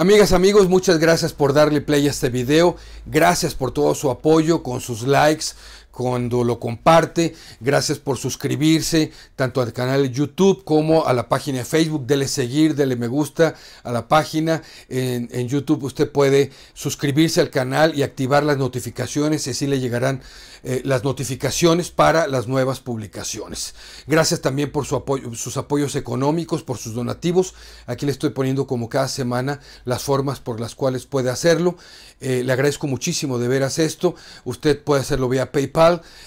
Amigas, amigos, muchas gracias por darle play a este video. Gracias por todo su apoyo con sus likes, cuando lo comparte. Gracias por suscribirse tanto al canal de YouTube como a la página de Facebook. Dele seguir, dele me gusta a la página. En, YouTube usted puede suscribirse al canal y activar las notificaciones y así le llegarán eh, las notificaciones para las nuevas publicaciones. Gracias también por su apoyo, sus apoyos económicos, por sus donativos. Aquí le estoy poniendo como cada semana las formas por las cuales puede hacerlo. Eh, le agradezco muchísimo de veras esto. Usted puede hacerlo vía PayPal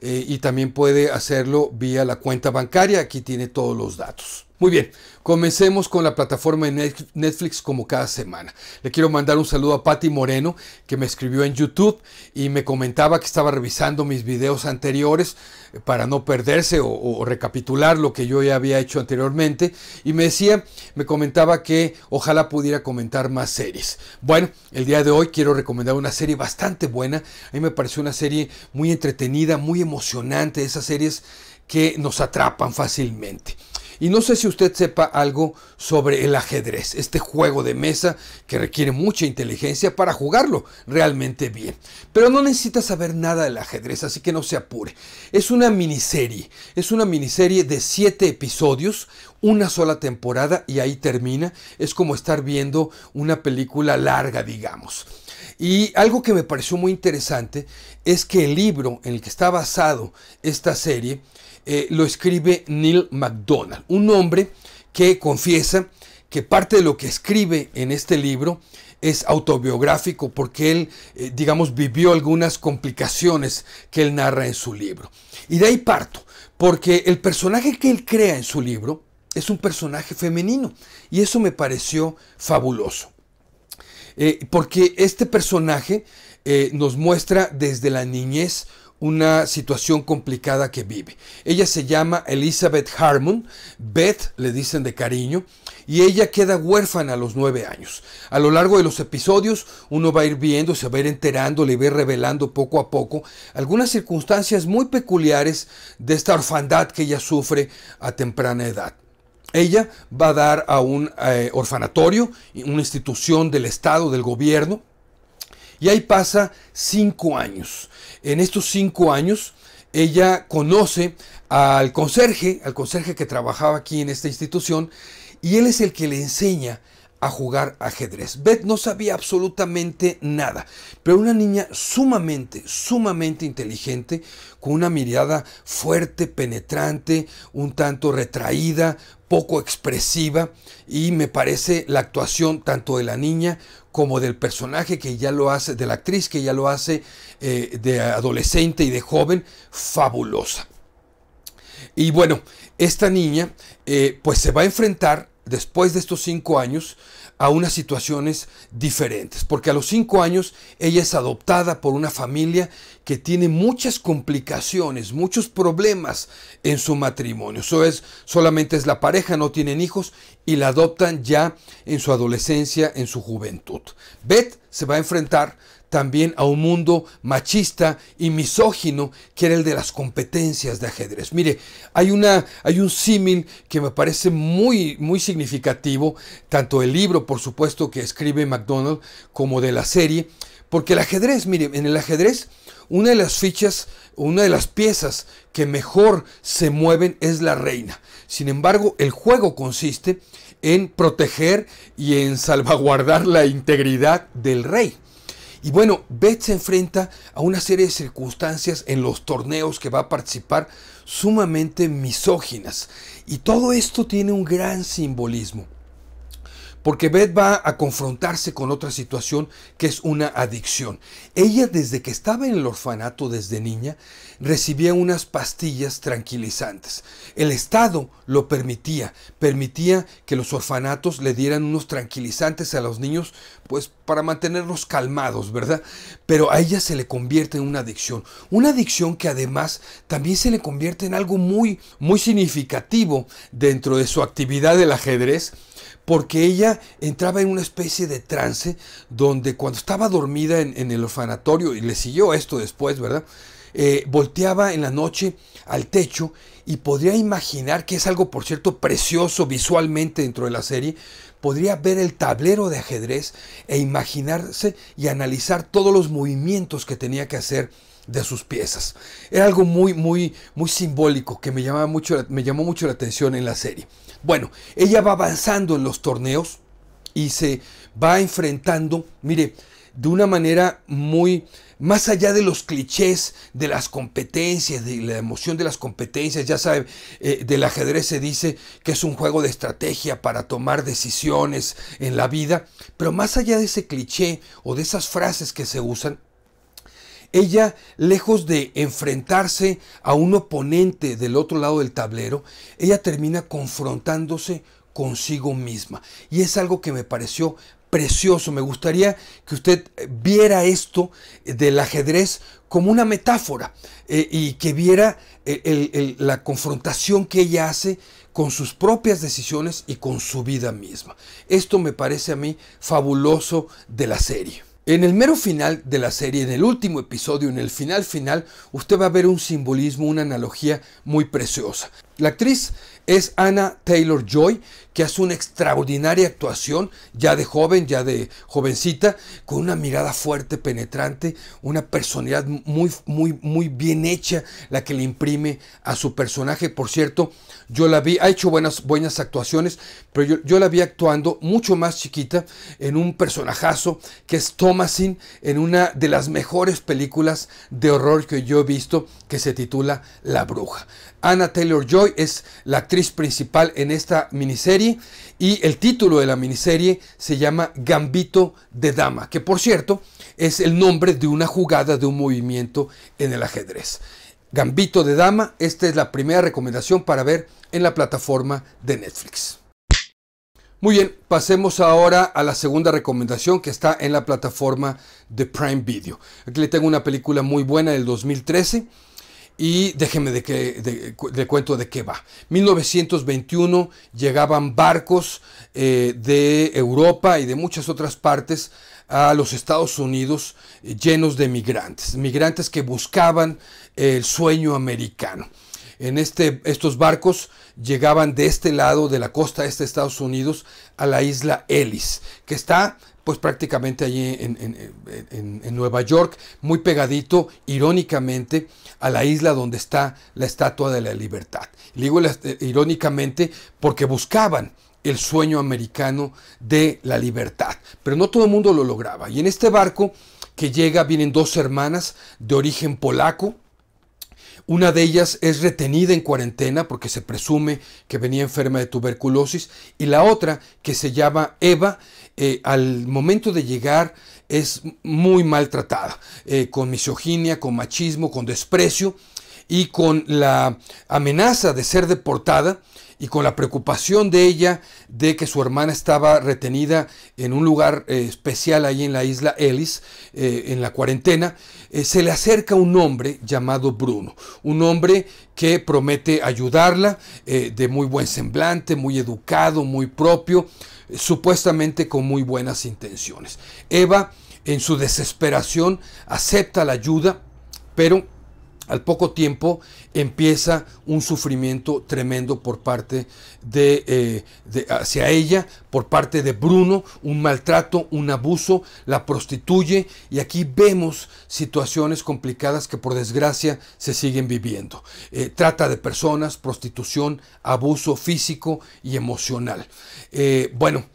eh, y también puede hacerlo vía la cuenta bancaria. Aquí tiene todos los datos. Muy bien, comencemos con la plataforma de Netflix como cada semana. Le quiero mandar un saludo a Patti Moreno que me escribió en YouTube y me comentaba que estaba revisando mis videos anteriores eh, para no perderse o, o recapitular lo que yo ya había hecho anteriormente y me decía, me comentaba que ojalá pudiera comentar más series. Bueno, el día de hoy quiero recomendar una serie bastante buena. A mí me pareció una serie muy entretenida, muy emocionante, esas series que nos atrapan fácilmente. Y no sé si usted sepa algo sobre el ajedrez, este juego de mesa que requiere mucha inteligencia para jugarlo realmente bien. Pero no necesita saber nada del ajedrez, así que no se apure. Es una miniserie, es una miniserie de siete episodios, una sola temporada y ahí termina. Es como estar viendo una película larga, digamos. Y algo que me pareció muy interesante es que el libro en el que está basado esta serie eh, lo escribe Neil MacDonald, un hombre que confiesa que parte de lo que escribe en este libro es autobiográfico porque él, eh, digamos, vivió algunas complicaciones que él narra en su libro. Y de ahí parto, porque el personaje que él crea en su libro es un personaje femenino y eso me pareció fabuloso. Eh, porque este personaje nos muestra desde la niñez una situación complicada que vive. Ella se llama Elizabeth Harmon, Beth le dicen de cariño, y ella queda huérfana a los nueve años. A lo largo de los episodios uno va a ir viendo, se va a ir enterando, le va a ir revelando poco a poco algunas circunstancias muy peculiares de esta orfandad que ella sufre a temprana edad. Ella va a dar a un eh, orfanatorio, una institución del Estado, del gobierno, y ahí pasa cinco años. En estos cinco años, ella conoce al conserje, al conserje que trabajaba aquí en esta institución, y él es el que le enseña a jugar ajedrez. Beth no sabía absolutamente nada, pero una niña sumamente, sumamente inteligente, con una mirada fuerte, penetrante, un tanto retraída, poco expresiva, y me parece la actuación tanto de la niña como del personaje que ya lo hace, de la actriz que ya lo hace eh, de adolescente y de joven, fabulosa. Y bueno, esta niña eh, pues se va a enfrentar después de estos cinco años a unas situaciones diferentes, porque a los cinco años ella es adoptada por una familia que tiene muchas complicaciones, muchos problemas en su matrimonio. Eso es, solamente es la pareja, no tienen hijos y la adoptan ya en su adolescencia, en su juventud. Beth se va a enfrentar también a un mundo machista y misógino que era el de las competencias de ajedrez. Mire, hay, una, hay un símil que me parece muy, muy significativo, tanto el libro, por supuesto, que escribe McDonald, como de la serie, porque el ajedrez, mire, en el ajedrez una de las fichas, una de las piezas que mejor se mueven es la reina. Sin embargo, el juego consiste en proteger y en salvaguardar la integridad del rey. Y bueno, Beth se enfrenta a una serie de circunstancias en los torneos que va a participar sumamente misóginas. Y todo esto tiene un gran simbolismo porque Beth va a confrontarse con otra situación que es una adicción. Ella desde que estaba en el orfanato desde niña recibía unas pastillas tranquilizantes. El Estado lo permitía, permitía que los orfanatos le dieran unos tranquilizantes a los niños, pues para mantenerlos calmados, ¿verdad? Pero a ella se le convierte en una adicción, una adicción que además también se le convierte en algo muy muy significativo dentro de su actividad del ajedrez porque ella entraba en una especie de trance donde cuando estaba dormida en, el orfanatorio, y le siguió esto después, ¿verdad? Eh, volteaba en la noche al techo y podría imaginar, que es algo por cierto precioso visualmente dentro de la serie, podría ver el tablero de ajedrez e imaginarse y analizar todos los movimientos que tenía que hacer de sus piezas. Era algo muy, muy, muy simbólico que me, llamaba mucho, me llamó mucho la atención en la serie. Bueno, ella va avanzando en los torneos y se va enfrentando, mire, de una manera muy, más allá de los clichés de las competencias, de la emoción de las competencias, ya sabe eh, del ajedrez se dice que es un juego de estrategia para tomar decisiones en la vida, pero más allá de ese cliché o de esas frases que se usan, ella, lejos de enfrentarse a un oponente del otro lado del tablero, ella termina confrontándose consigo misma. Y es algo que me pareció precioso. Me gustaría que usted viera esto del ajedrez como una metáfora eh, y que viera eh, la confrontación que ella hace con sus propias decisiones y con su vida misma. Esto me parece a mí fabuloso de la serie. En el mero final de la serie, en el último episodio, en el final final, usted va a ver un simbolismo, una analogía muy preciosa. La actriz es Anna Taylor Joy, que hace una extraordinaria actuación, ya de joven, ya de jovencita, con una mirada fuerte, penetrante, una personalidad muy, muy, muy bien hecha, la que le imprime a su personaje. Por cierto, yo la vi, ha hecho buenas, buenas actuaciones, pero yo, yo la vi actuando mucho más chiquita en un personajazo que es Thomasin en una de las mejores películas de horror que yo he visto, que se titula La Bruja. Anna Taylor Joy es la actriz principal en esta miniserie y el título de la miniserie se llama Gambito de Dama, que por cierto es el nombre de una jugada de un movimiento en el ajedrez. Gambito de Dama, esta es la primera recomendación para ver en la plataforma de Netflix. Muy bien, pasemos ahora a la segunda recomendación que está en la plataforma de Prime Video. Aquí le tengo una película muy buena del 2013 y déjeme de que de, cuento de qué va. 1921 llegaban barcos eh, de Europa y de muchas otras partes a los Estados Unidos eh, llenos de migrantes, migrantes que buscaban el sueño americano. En este, estos barcos llegaban de este lado de la costa este de Estados Unidos a la isla Ellis, que está pues prácticamente allí en, Nueva York, muy pegadito, irónicamente, a la isla donde está la Estatua de la Libertad. Le digo irónicamente porque buscaban el sueño americano de la libertad, pero no todo el mundo lo lograba. Y en este barco que llega vienen dos hermanas de origen polaco, una de ellas es retenida en cuarentena porque se presume que venía enferma de tuberculosis y la otra, que se llama Eva, eh, al momento de llegar es muy maltratada, eh, con misoginia, con machismo, con desprecio y con la amenaza de ser deportada y con la preocupación de ella de que su hermana estaba retenida en un lugar eh, especial ahí en la isla Ellis, eh, en la cuarentena, eh, se le acerca un hombre llamado Bruno, un hombre que promete ayudarla, de muy buen semblante, muy educado, muy propio, supuestamente con muy buenas intenciones. Eva, en su desesperación, acepta la ayuda, pero al poco tiempo empieza un sufrimiento tremendo por parte eh, de, hacia ella, por parte de Bruno, un maltrato, un abuso, la prostituye y aquí vemos situaciones complicadas que por desgracia se siguen viviendo. Eh, trata de personas, prostitución, abuso físico y emocional. Eh, bueno,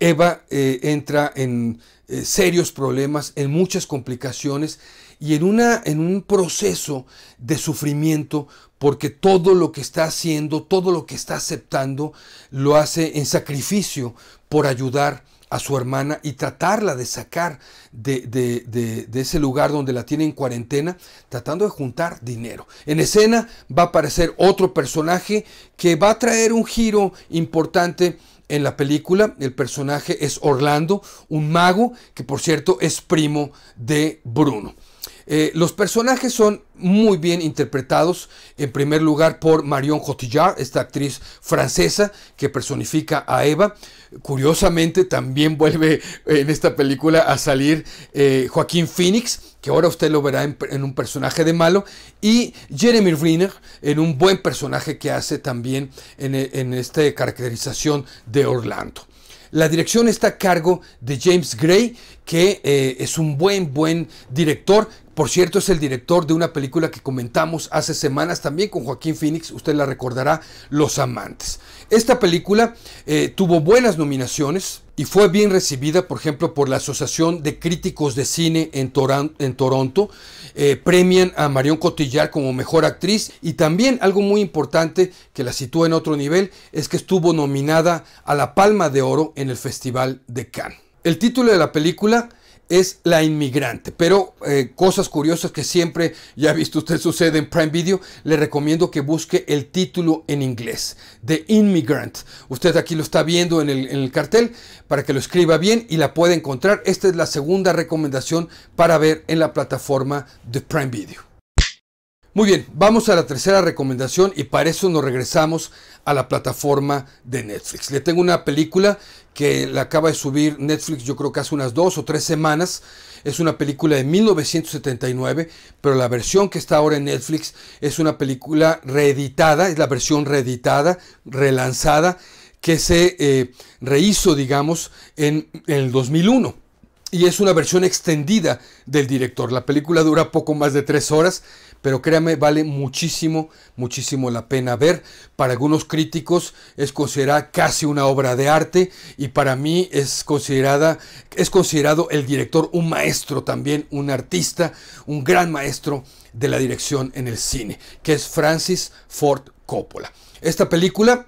Eva entra en serios problemas, en muchas complicaciones y en, una, en un proceso de sufrimiento porque todo lo que está haciendo, todo lo que está aceptando, lo hace en sacrificio por ayudar a su hermana y tratarla de sacar de, de, ese lugar donde la tiene en cuarentena, tratando de juntar dinero. En escena va a aparecer otro personaje que va a traer un giro importante en la película. El personaje es Orlando, un mago que por cierto es primo de Bruno. Eh, los personajes son muy bien interpretados, en primer lugar por Marion Cotillard, esta actriz francesa que personifica a Eva. Curiosamente también vuelve en esta película a salir eh, Joaquín Phoenix, que ahora usted lo verá en, un personaje de malo, y Jeremy Renner en un buen personaje que hace también en, esta caracterización de Orlando. La dirección está a cargo de James Gray, que eh, es un buen, buen director por cierto, es el director de una película que comentamos hace semanas también con Joaquín Phoenix, usted la recordará, Los Amantes. Esta película eh, tuvo buenas nominaciones y fue bien recibida, por ejemplo, por la Asociación de Críticos de Cine en, Toronto. Eh, premian a Marion Cotillard como mejor actriz y también algo muy importante que la sitúa en otro nivel es que estuvo nominada a la Palma de Oro en el Festival de Cannes. El título de la película es la inmigrante. Pero eh, cosas curiosas que siempre ya ha visto usted sucede en Prime Video, le recomiendo que busque el título en inglés, The Inmigrant. Usted aquí lo está viendo en el, en el cartel para que lo escriba bien y la pueda encontrar. Esta es la segunda recomendación para ver en la plataforma de Prime Video. Muy bien, vamos a la tercera recomendación y para eso nos regresamos a la plataforma de Netflix. Le tengo una película que la acaba de subir Netflix yo creo que hace unas dos o tres semanas. Es una película de 1979, pero la versión que está ahora en Netflix es una película reeditada, es la versión reeditada, relanzada, que se eh, rehizo, digamos, en, en el 2001 y es una versión extendida del director. La película dura poco más de tres horas, pero créame, vale muchísimo, muchísimo la pena ver. Para algunos críticos es considerada casi una obra de arte y para mí es considerada es considerado el director un maestro también, un artista, un gran maestro de la dirección en el cine, que es Francis Ford Coppola. Esta película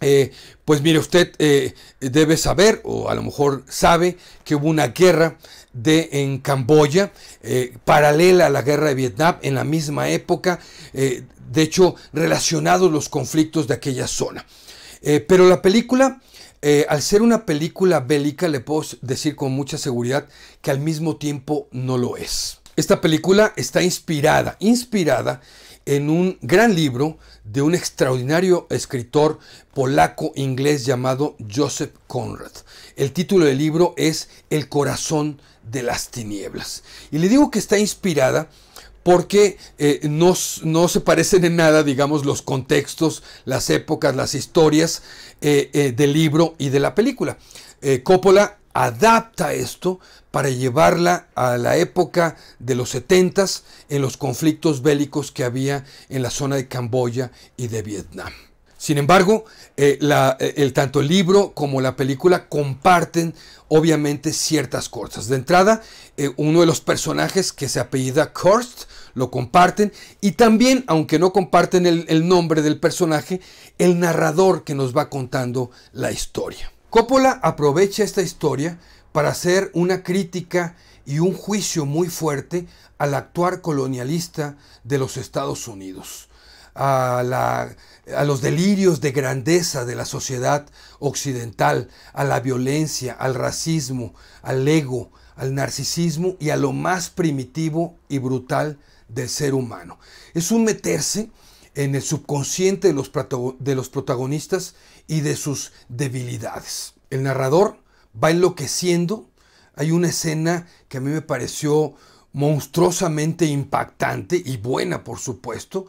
eh, pues mire, usted eh, debe saber, o a lo mejor sabe, que hubo una guerra de, en Camboya, eh, paralela a la guerra de Vietnam, en la misma época, de hecho, relacionados los conflictos de aquella zona. pero la película, al ser una película bélica, le puedo decir con mucha seguridad que al mismo tiempo no lo es. Esta película está inspirada, inspirada en un gran libro de un extraordinario escritor polaco-inglés llamado Joseph Conrad. El título del libro es El corazón de las tinieblas. Y le digo que está inspirada porque eh, no, se parecen en nada, digamos, los contextos, las épocas, las historias eh, eh, del libro y de la película. Coppola adapta esto para llevarla a la época de los setentas en los conflictos bélicos que había en la zona de Camboya y de Vietnam. Sin embargo, eh, eh, el, tanto el libro como la película comparten obviamente ciertas cosas. De entrada, eh, uno de los personajes que se apellida Kurst lo comparten y también, aunque no comparten el nombre del personaje, el narrador que nos va contando la historia. Coppola aprovecha esta historia para hacer una crítica y un juicio muy fuerte al actuar colonialista de los Estados Unidos, a, los delirios de grandeza de la sociedad occidental, a la violencia, al racismo, al ego, al narcisismo y a lo más primitivo y brutal del ser humano. Es un meterse en el subconsciente de los, de los protagonistas y de sus debilidades. El narrador va enloqueciendo. Hay una escena que a mí me pareció monstruosamente impactante y buena, por supuesto,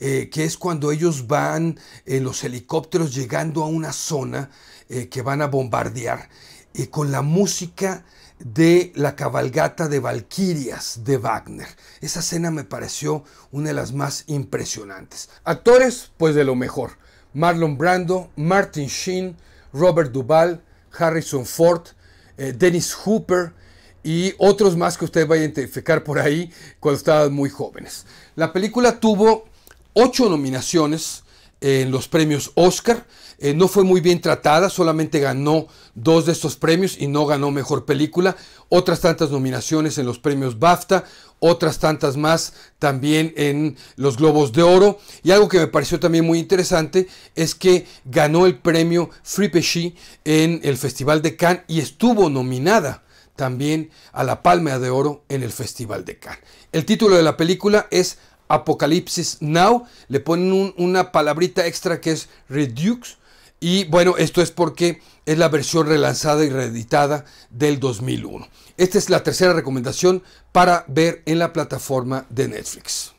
eh, que es cuando ellos van en eh, los helicópteros llegando a una zona eh, que van a bombardear, y con la música de la cabalgata de Valquirias de Wagner. Esa escena me pareció una de las más impresionantes. Actores, pues de lo mejor. Marlon Brando, Martin Sheen, Robert Duvall, Harrison Ford, eh, Dennis Hooper y otros más que usted va a identificar por ahí cuando estaban muy jóvenes. La película tuvo ocho nominaciones en los premios Oscar. Eh, no fue muy bien tratada, solamente ganó dos de estos premios y no ganó mejor película. Otras tantas nominaciones en los premios BAFTA, otras tantas más también en los Globos de Oro. Y algo que me pareció también muy interesante es que ganó el premio Fripechy en el Festival de Cannes y estuvo nominada también a la Palma de Oro en el Festival de Cannes. El título de la película es Apocalipsis Now. Le ponen una palabrita extra que es Redux. Y bueno, esto es porque es la versión relanzada y reeditada del 2001. Esta es la tercera recomendación para ver en la plataforma de Netflix.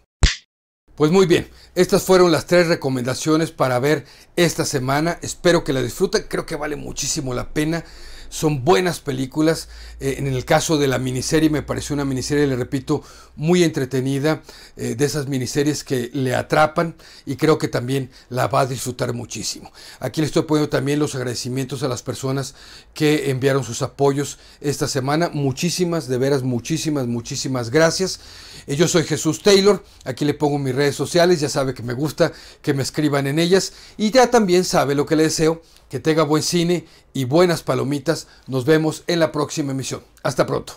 Pues muy bien, estas fueron las tres recomendaciones para ver esta semana. Espero que la disfruten, creo que vale muchísimo la pena son buenas películas. Eh, en el caso de la miniserie, me pareció una miniserie, le repito, muy entretenida, eh, de esas miniseries que le atrapan y creo que también la va a disfrutar muchísimo. Aquí le estoy poniendo también los agradecimientos a las personas que enviaron sus apoyos esta semana. Muchísimas, de veras, muchísimas, muchísimas gracias. Eh, yo soy Jesús Taylor, aquí le pongo mis redes sociales, ya sabe que me gusta que me escriban en ellas y ya también sabe lo que le deseo que tenga buen cine y buenas palomitas. Nos vemos en la próxima emisión. Hasta pronto.